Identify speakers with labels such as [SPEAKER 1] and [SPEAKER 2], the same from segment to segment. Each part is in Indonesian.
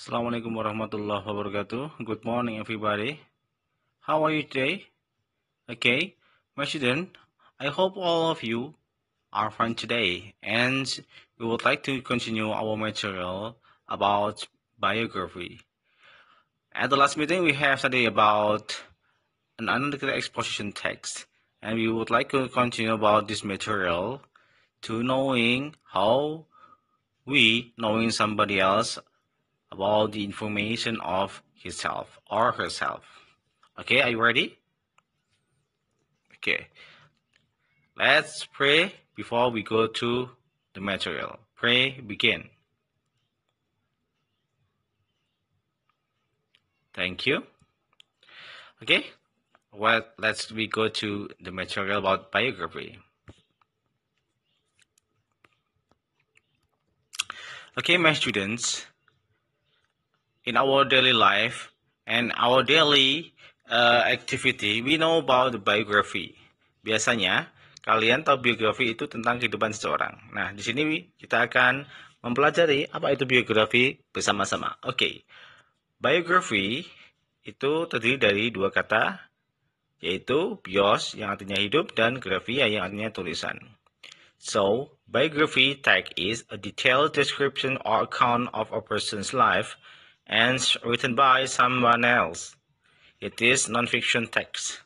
[SPEAKER 1] Assalamualaikum warahmatullahi wabarakatuh. Good morning everybody. How are you today? Okay, my student, I hope all of you are fine today and we would like to continue our material about biography. At the last meeting, we have studied about an analytical exposition text and we would like to continue about this material to knowing how we, knowing somebody else, about the information of himself or herself. Okay, are you ready? Okay. Let's pray before we go to the material. Pray begin. Thank you. Okay. Well, let's we go to the material about biography. Okay, my students, in our daily life and our daily uh, activity, we know about the biography. Biasanya kalian tahu biografi itu tentang kehidupan seseorang. Nah, di sini kita akan mempelajari apa itu biografi bersama-sama. Oke. Okay. Biografi itu terdiri dari dua kata yaitu bios yang artinya hidup dan grafia yang artinya tulisan. So, biography tag is a detailed description or account of a person's life and written by someone else. It is non-fiction text.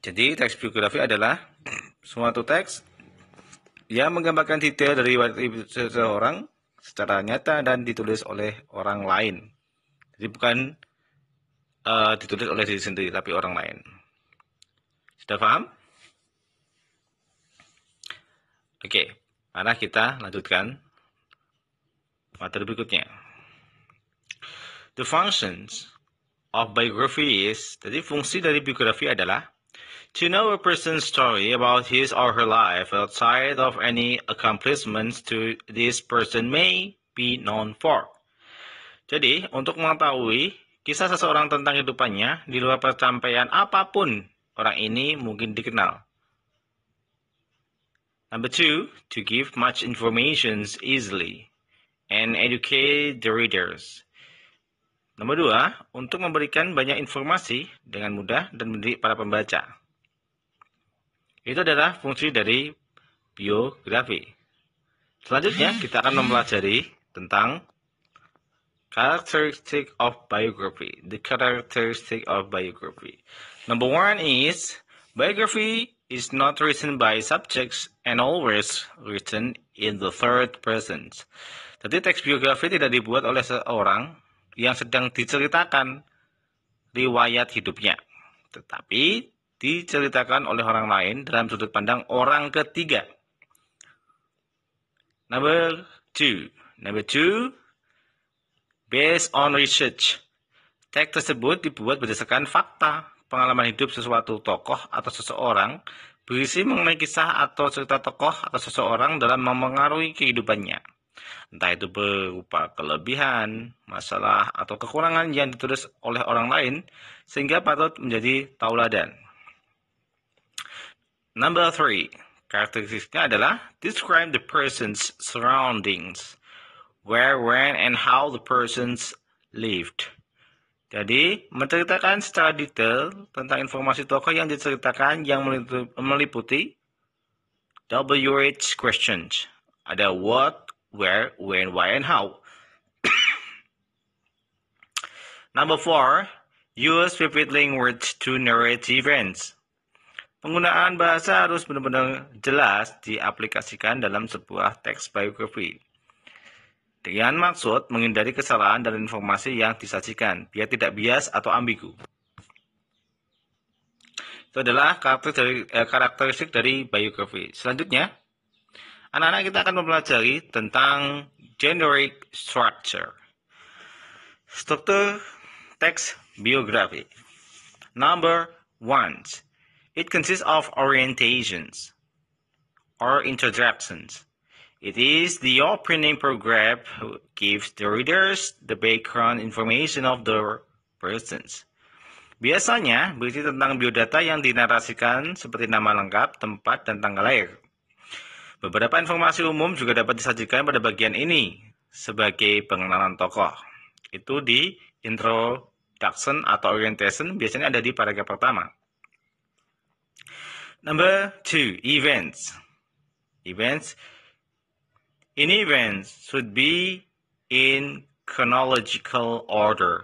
[SPEAKER 1] Jadi teks biografi adalah suatu teks yang menggambarkan detail dari seseorang secara nyata dan ditulis oleh orang lain. Jadi bukan uh, ditulis oleh diri sendiri tapi orang lain. Sudah paham? Oke, okay, mari kita lanjutkan materi berikutnya. The functions of biography is, jadi fungsi dari biografi adalah to know a person's story about his or her life outside of any accomplishments to this person may be known for. Jadi, untuk mengetahui kisah seseorang tentang hidupannya di luar pencapaian apapun orang ini mungkin dikenal. Number two, to give much information easily and educate the readers. Nomor dua, untuk memberikan banyak informasi dengan mudah dan mendidik para pembaca. Itu adalah fungsi dari biografi. Selanjutnya, hmm. kita akan mempelajari tentang characteristic of biography. The characteristic of biography. Number one is, biography is not written by subjects and always written in the third person. Jadi teks biografi tidak dibuat oleh seorang yang sedang diceritakan riwayat hidupnya. Tetapi diceritakan oleh orang lain dalam sudut pandang orang ketiga. Number two. Number two, based on research. Teks tersebut dibuat berdasarkan fakta, pengalaman hidup sesuatu tokoh atau seseorang, berisi mengenai kisah atau cerita tokoh atau seseorang dalam memengaruhi kehidupannya. Entah itu berupa kelebihan, masalah, atau kekurangan yang ditulis oleh orang lain, sehingga patut menjadi tauladan. Number three, karakteristiknya adalah describe the person's surroundings, where, when, and how the person's lived. Jadi, menceritakan secara detail tentang informasi tokoh yang diceritakan yang meliputi WH questions. Ada what, where, when, why, and how. Number four, use vivid language to narrate events. Penggunaan bahasa harus benar-benar jelas diaplikasikan dalam sebuah teks biografi. Dengan maksud menghindari kesalahan dan informasi yang disajikan, biar tidak bias atau ambigu. Itu adalah eh, karakteristik dari biografi. Selanjutnya, anak-anak kita akan mempelajari tentang generic structure. Struktur teks biografi. Number one, it consists of orientations or introductions. It is the opening paragraph who gives the readers the background information of the persons. Biasanya berisi tentang biodata yang dinarasikan seperti nama lengkap, tempat, dan tanggal lahir. Beberapa informasi umum juga dapat disajikan pada bagian ini sebagai pengenalan tokoh. Itu di introduction atau orientation biasanya ada di paragraf pertama. Number two, events. Events. ini events should be in chronological order.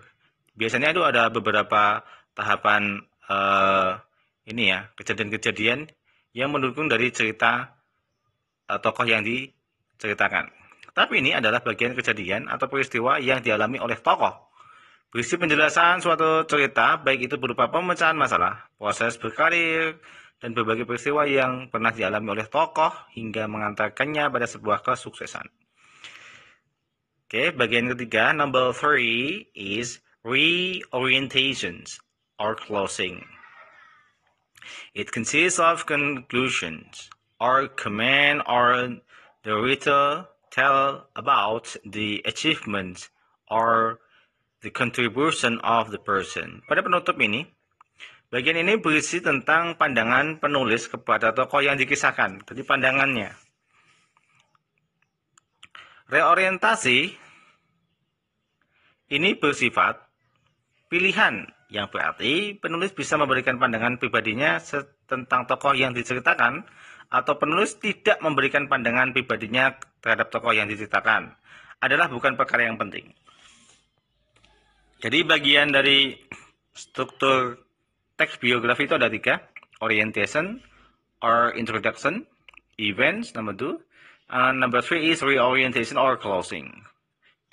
[SPEAKER 1] Biasanya itu ada beberapa tahapan uh, ini ya kejadian-kejadian yang mendukung dari cerita Eh, tokoh yang diceritakan. Tapi ini adalah bagian kejadian atau peristiwa yang dialami oleh tokoh. Berisi penjelasan suatu cerita, baik itu berupa pemecahan masalah, proses berkarir, dan berbagai peristiwa yang pernah dialami oleh tokoh hingga mengantarkannya pada sebuah kesuksesan. Oke, bagian ketiga, number three is reorientations or closing. It consists of conclusions, or command or the writer, tell about the achievement or the contribution of the person. Pada penutup ini, bagian ini berisi tentang pandangan penulis kepada tokoh yang dikisahkan. Jadi pandangannya. Reorientasi ini bersifat pilihan yang berarti penulis bisa memberikan pandangan pribadinya tentang tokoh yang diceritakan atau penulis tidak memberikan pandangan pribadinya terhadap tokoh yang diceritakan adalah bukan perkara yang penting. Jadi bagian dari struktur teks biografi itu ada tiga, orientation or introduction, events number two, and number three is reorientation or closing.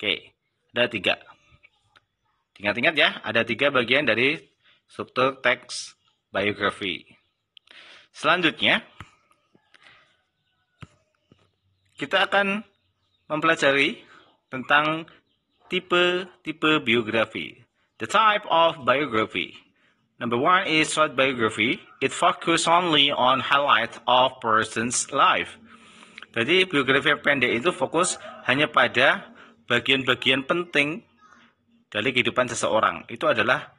[SPEAKER 1] Oke, okay. ada tiga. Ingat-ingat ya, ada tiga bagian dari struktur teks biografi. Selanjutnya, kita akan mempelajari tentang tipe-tipe biografi. The type of biography. Number one is short biography. It focuses only on highlight of person's life. Jadi biografi pendek itu fokus hanya pada bagian-bagian penting dari kehidupan seseorang. Itu adalah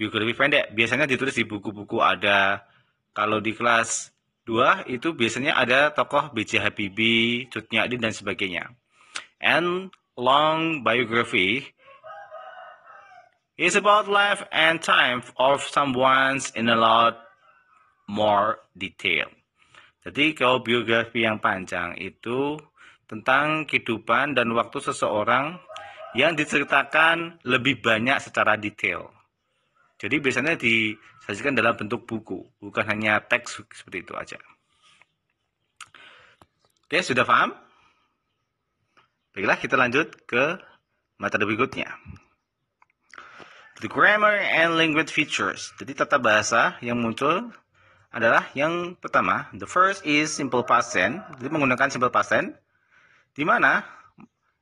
[SPEAKER 1] biografi pendek. Biasanya ditulis di buku-buku ada. Kalau di kelas Dua, itu biasanya ada tokoh B.J. Habibie, Cut Nyaddin, dan sebagainya. And long biography is about life and time of someone in a lot more detail. Jadi kalau biografi yang panjang itu tentang kehidupan dan waktu seseorang yang diceritakan lebih banyak secara detail. Jadi biasanya disajikan dalam bentuk buku, bukan hanya teks seperti itu aja. Oke, sudah paham? Baiklah, kita lanjut ke materi berikutnya. The grammar and language features. Jadi tata bahasa yang muncul adalah yang pertama, the first is simple past tense. Jadi menggunakan simple past tense di mana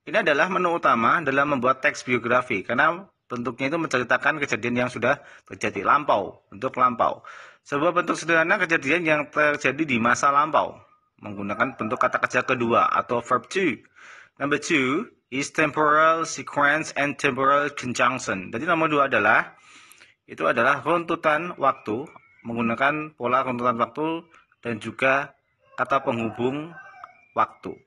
[SPEAKER 1] ini adalah menu utama dalam membuat teks biografi karena Bentuknya itu menceritakan kejadian yang sudah terjadi lampau, bentuk lampau. Sebuah bentuk sederhana kejadian yang terjadi di masa lampau menggunakan bentuk kata kerja kedua atau verb to. Number two is temporal sequence and temporal conjunction. Jadi nomor dua adalah itu adalah runtutan waktu menggunakan pola runtutan waktu dan juga kata penghubung waktu.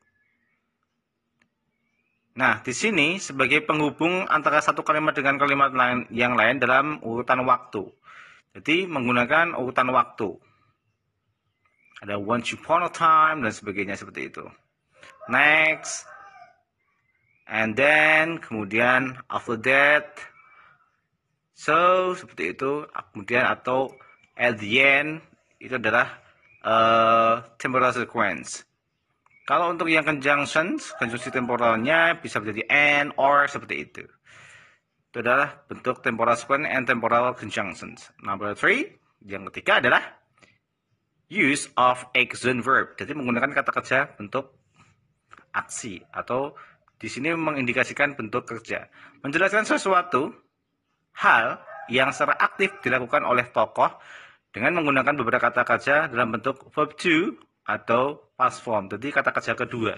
[SPEAKER 1] Nah, di sini sebagai penghubung antara satu kalimat dengan kalimat lain, yang lain dalam urutan waktu. Jadi menggunakan urutan waktu. Ada once upon a time dan sebagainya seperti itu. Next. And then, kemudian after that. So, seperti itu. Kemudian atau at the end itu adalah uh, temporal sequence. Kalau untuk yang conjunctions, konjungsi temporalnya bisa menjadi and or seperti itu. Itu adalah bentuk temporal sequence and temporal conjunctions. Number three, yang ketiga adalah use of action verb. Jadi menggunakan kata kerja bentuk aksi atau di sini mengindikasikan bentuk kerja. Menjelaskan sesuatu hal yang secara aktif dilakukan oleh tokoh dengan menggunakan beberapa kata kerja dalam bentuk verb to atau past form. Jadi kata kerja kedua.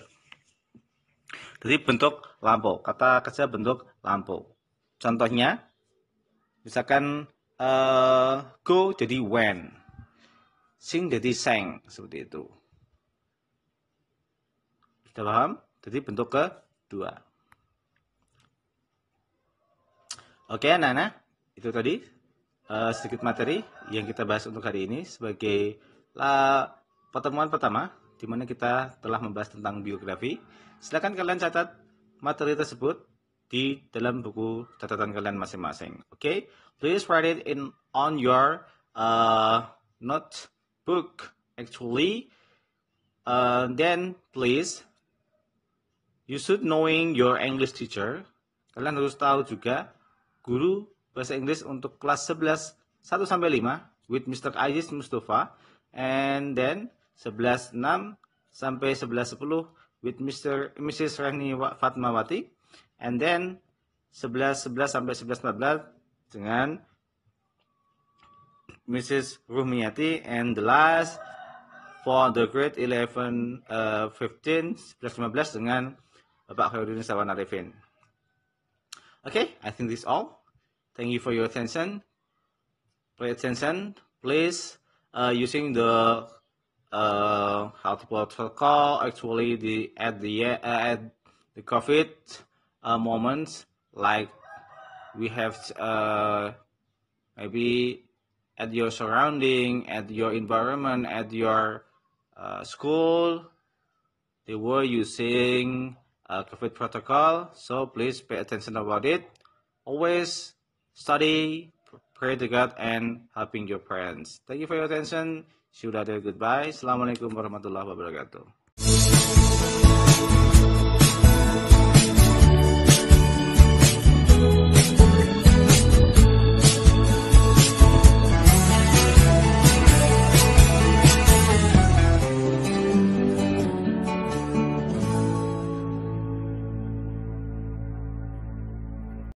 [SPEAKER 1] Jadi bentuk lampau, kata kerja bentuk lampau. Contohnya, misalkan uh, go jadi when, sing jadi sang, seperti itu. Sudah paham? Jadi bentuk kedua. Oke anak-anak, itu tadi uh, sedikit materi yang kita bahas untuk hari ini sebagai la pertemuan pertama, di mana kita telah membahas tentang biografi. Silakan kalian catat materi tersebut di dalam buku catatan kalian masing-masing. Oke, okay? please write it in on your uh, notebook actually. Uh, then please, you should knowing your English teacher. Kalian harus tahu juga guru bahasa Inggris untuk kelas 11 1 sampai 5 with Mr. Aziz Mustafa and then 11.6 sampai 11.10 with Mr. Mrs. Rani Fatmawati and then 11.11 11 sampai 11.14 dengan Mrs. Rumiati and the last for the grade 11 uh, 15 11.15 dengan Bapak Khairuddin Sawan Arifin. Okay, I think this all. Thank you for your attention. Pay attention, please, uh, using the uh, health protocol actually the at the uh, at the COVID uh, moments like we have uh, maybe at your surrounding, at your environment, at your uh, school, they were using uh, COVID protocol. So please pay attention about it. Always study pray to God, and helping your friends. Thank you for your attention. Sudah there, goodbye. Assalamualaikum warahmatullahi wabarakatuh.